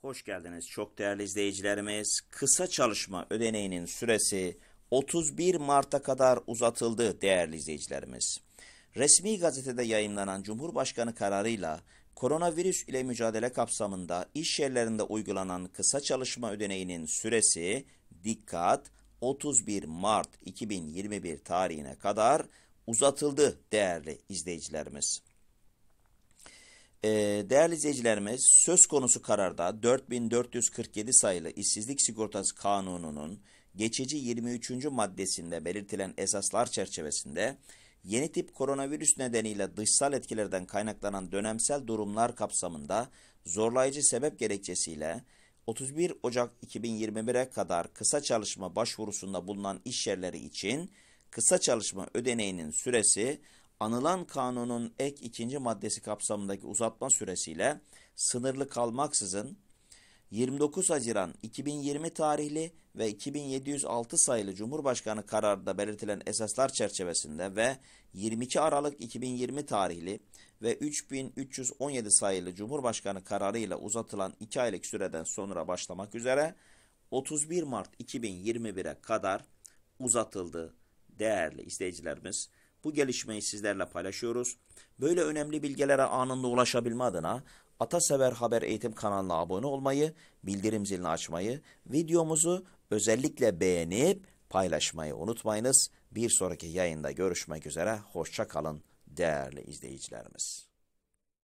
Hoş geldiniz çok değerli izleyicilerimiz. Kısa çalışma ödeneğinin süresi 31 Mart'a kadar uzatıldı değerli izleyicilerimiz. Resmi gazetede yayınlanan Cumhurbaşkanı kararıyla koronavirüs ile mücadele kapsamında iş yerlerinde uygulanan kısa çalışma ödeneğinin süresi dikkat 31 Mart 2021 tarihine kadar uzatıldı değerli izleyicilerimiz. Ee, değerli izleyicilerimiz söz konusu kararda 4447 sayılı işsizlik sigortası kanununun geçici 23. maddesinde belirtilen esaslar çerçevesinde yeni tip koronavirüs nedeniyle dışsal etkilerden kaynaklanan dönemsel durumlar kapsamında zorlayıcı sebep gerekçesiyle 31 Ocak 2021'e kadar kısa çalışma başvurusunda bulunan işyerleri için kısa çalışma ödeneğinin süresi anılan kanunun ek ikinci maddesi kapsamındaki uzatma süresiyle sınırlı kalmaksızın 29 Haziran 2020 tarihli ve 2706 sayılı Cumhurbaşkanı kararında belirtilen esaslar çerçevesinde ve 22 Aralık 2020 tarihli ve 3317 sayılı Cumhurbaşkanı kararıyla uzatılan 2 aylık süreden sonra başlamak üzere 31 Mart 2021'e kadar uzatıldı değerli izleyicilerimiz. Bu gelişmeyi sizlerle paylaşıyoruz. Böyle önemli bilgilere anında ulaşabilme adına Atasever Haber Eğitim kanalına abone olmayı, bildirim zilini açmayı, videomuzu özellikle beğenip paylaşmayı unutmayınız. Bir sonraki yayında görüşmek üzere. Hoşçakalın değerli izleyicilerimiz.